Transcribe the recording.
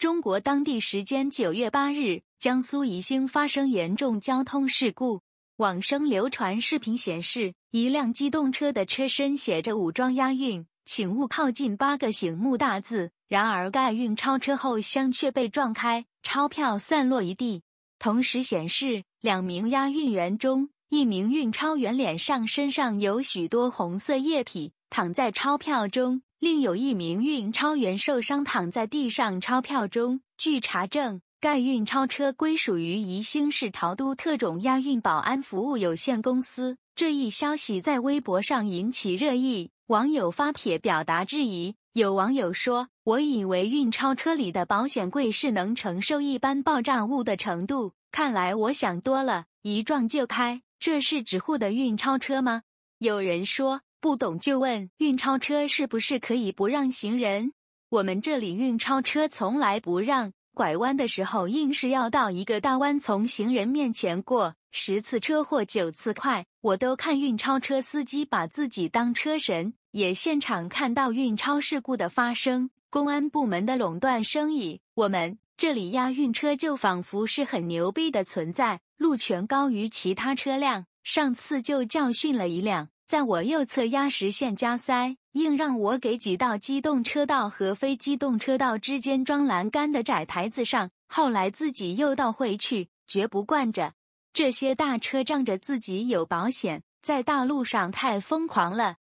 中国当地时间九月八日，江苏宜兴发生严重交通事故。网生流传视频显示，一辆机动车的车身写着“武装押运，请勿靠近”八个醒目大字。然而，盖运钞车后箱却被撞开，钞票散落一地。同时显示，两名押运员中，一名运钞员脸上、身上有许多红色液体，躺在钞票中。另有一名运钞员受伤躺在地上，钞票中据查证，该运钞车归属于宜兴市陶都特种押运保安服务有限公司。这一消息在微博上引起热议，网友发帖表达质疑。有网友说：“我以为运钞车里的保险柜是能承受一般爆炸物的程度，看来我想多了，一撞就开，这是纸糊的运钞车吗？”有人说。不懂就问，运钞车是不是可以不让行人？我们这里运钞车从来不让，拐弯的时候硬是要到一个大弯从行人面前过，十次车祸九次快。我都看运钞车司机把自己当车神，也现场看到运钞事故的发生，公安部门的垄断生意，我们这里押运车就仿佛是很牛逼的存在，路权高于其他车辆。上次就教训了一辆。在我右侧压实线加塞，硬让我给挤到机动车道和非机动车道之间装栏杆的窄台子上。后来自己又倒回去，绝不惯着这些大车，仗着自己有保险，在大路上太疯狂了。